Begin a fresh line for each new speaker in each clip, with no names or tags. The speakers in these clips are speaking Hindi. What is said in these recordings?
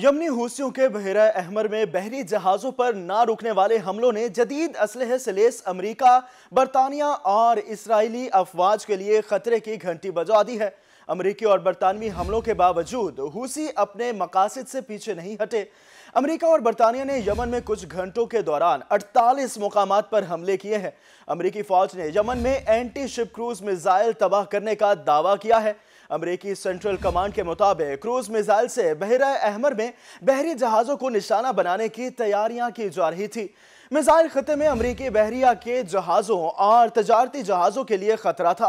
यमनी हूसियों के बहरा अहमर में बहरी जहाज़ों पर ना रुकने वाले हमलों ने जदीद असलह से लेस अमरीका बरतानिया और इसराइली अफवाज के लिए ख़तरे की घंटी बजा दी है अमरीकी और बरतानवी हमलों के बावजूद हुसी अपने मकासद से पीछे नहीं हटे अमेरिका और बरतानिया ने यमन में कुछ घंटों के दौरान 48 मुकाम पर हमले किए हैं अमेरिकी फौज ने यमन में एंटी शिप क्रूज मिसाइल तबाह करने का दावा किया है अमेरिकी सेंट्रल कमांड के मुताबिक क्रूज मिसाइल से बहरा अहमर में बहरी जहाज़ों को निशाना बनाने की तैयारियां की जा रही थी मिसाइल खत्े में अमरीकी बहरिया के जहाज़ों और तजारती जहाज़ों के लिए खतरा था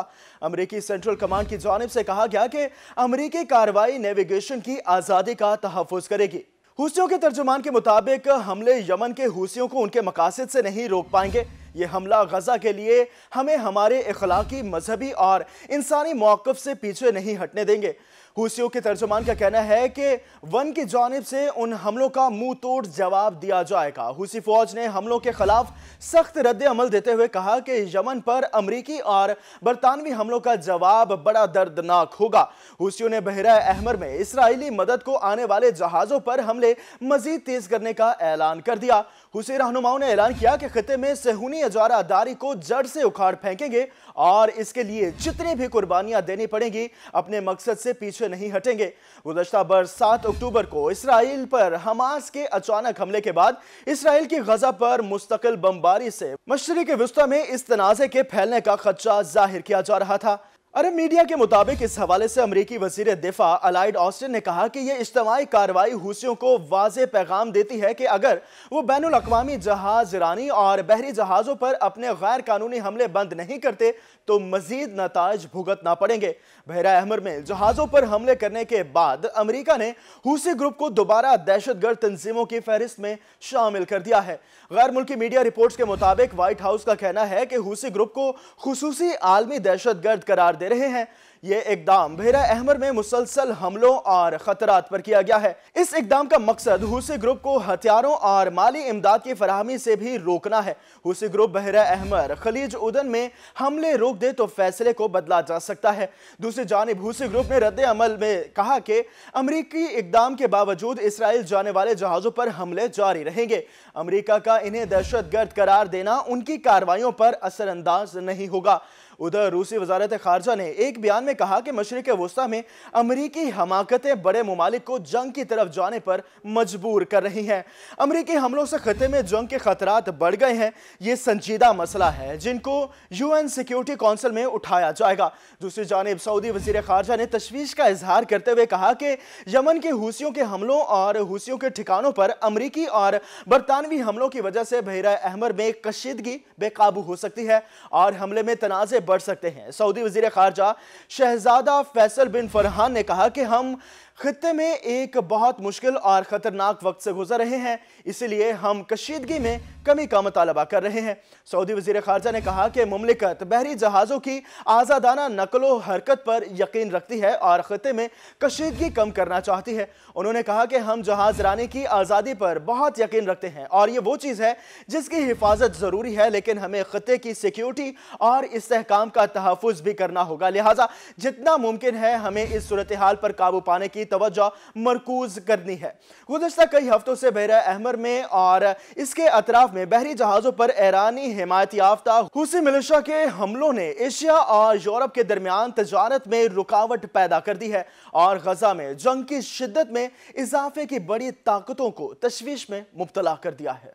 अमरीकी सेंट्रल कमांड की जानब से कहा गया कि अमरीकी कार्रवाई नेविगेशन की आज़ादी का तहफ़ करेगी हूसियों के तर्जुमान के मुताबिक हमले यमन के हूसियों को उनके मकासद से नहीं रोक पाएंगे ये हमला गजा के लिए हमें हमारे अखलाकी मजहबी और इंसानी मौक़ से पीछे नहीं हटने देंगे हुसियों के तर्जुमान का कहना है कि वन की जानब से उन हमलों का मुंह तोड़ जवाब दिया जाएगा हुसी फौज ने हमलों के खिलाफ सख्त रद्द अमल देते हुए कहा कि यमन पर अमरीकी और बरतानवी हमलों का जवाब बड़ा दर्दनाक होगा हुसियों ने बहरा अहमर में इसराइली मदद को आने वाले जहाज़ों पर हमले मजीद तेज करने का ऐलान कर दिया हुसी रहनुमाओं ने ऐलान किया कि खत्े में सहूनी अजारादारी को जड़ से उखाड़ फेंकेंगे और इसके लिए जितनी भी कुर्बानियां देनी पड़ेंगी अपने मकसद से पीछे पीछे नहीं हटेंगे गुजशत बर सात अक्टूबर को इसराइल पर हमास के अचानक हमले के बाद इसराइल की गजा पर मुस्तकिल बमबारी से मशरक वस्ता में इस तनाजे के फैलने का खदशा जाहिर किया जा रहा था अरब मीडिया के मुताबिक इस हवाले से अमरीकी वजीर दिफा अलाइड ऑस्टिन ने कहा कि यह इज्तमाही कार्रवाई हूसियों को वाज पैगाम देती है कि अगर वो बैन अवी जहाज रानी और बहरी जहाज़ों पर अपने गैर कानूनी हमले बंद नहीं करते तो मजीद नतज भुगतना पड़ेंगे बहरा अहमर में जहाज़ों पर हमले करने के बाद अमरीका ने हूसी ग्रुप को दोबारा दहशत गर्द तनजीमों की फहरिस्त में शामिल कर दिया है गैर मुल्की मीडिया रिपोर्ट्स के मुताबिक व्हाइट हाउस का कहना है कि हूसी ग्रुप को खसूसी आलमी दहशत गर्द करार दे रहे हैं ये इकदाम भेरा अहमर में मुसलसल हमलों और खतरात पर किया गया है इस इकदाम का मकसद हुसी ग्रुप को हथियारों और माली इमदाद की फरहमी से भी रोकना है हुसी ग्रुप बहरा अहमर खलीज उदन में हमले रोक दे तो फैसले को बदला जा सकता है दूसरी जानब हुसी ग्रुप ने रद्द अमल में कहा कि अमरीकी इकदाम के बावजूद इसराइल जाने वाले जहाज़ों पर हमले जारी रहेंगे अमरीका का इन्हें दहशत गर्द करार देना उनकी कार्रवाई पर असरअंदाज नहीं होगा उधर रूसी वजारत खारजा ने एक बयान में कहा कि मशरक वस्ती में अमरीकी हमाकतें बड़े ममालिक को जंग की तरफ जाने पर मजबूर कर रही हैं अमरीकी हमलों से खत्े में जंग के खतरा बढ़ गए हैं ये संजीदा मसला है जिनको यू एन सिक्योरिटी कौंसिल में उठाया जाएगा दूसरी जानब सऊदी वजीर खारजा ने तशवीश का इजहार करते हुए कहा कि यमन के हूसियों के हमलों और हूसियों के ठिकानों पर अमरीकी और बरतानवी हमलों की वजह से बहरा अहमर में कशीदगी बेकाबू हो सकती है और हमले में तनाज़े पढ़ सकते हैं सऊदी वजीर खारजा शहजादा फैसल बिन फरहान ने कहा कि हम खत्ते में एक बहुत मुश्किल और ख़तरनाक वक्त से गुजर रहे हैं इसलिए हम कशीदगी में कमी का मुतालबा कर रहे हैं सऊदी वजीर खारजा ने कहा कि ममलिकत बहरी जहाज़ों की आज़ादाना नकलो हरकत पर यकीन रखती है और ख़त्े में कशीदगी कम करना चाहती है उन्होंने कहा कि हम जहाज़ रानी की आज़ादी पर बहुत यकीन रखते हैं और ये वो चीज़ है जिसकी हिफाजत ज़रूरी है लेकिन हमें ख़त्े की सिक्योरिटी और इसकाम का तहफ़ भी करना होगा लिहाजा जितना मुमकिन है हमें इस सूरत हाल पर काबू पाने की की तवज्जो मरकूज करनी है गुजशत कई हफ्तों से बहरा अहमर में और इसके अतराफ में बहरी जहाज़ों पर ईरानी हिमायत याफ्ता हुसी मिलिशा के हमलों ने एशिया और यूरोप के दरमियान तजारत में रुकावट पैदा कर दी है और गजा में जंग की शिद्दत में इजाफे की बड़ी ताकतों को तशवीश में मुबतला कर दिया है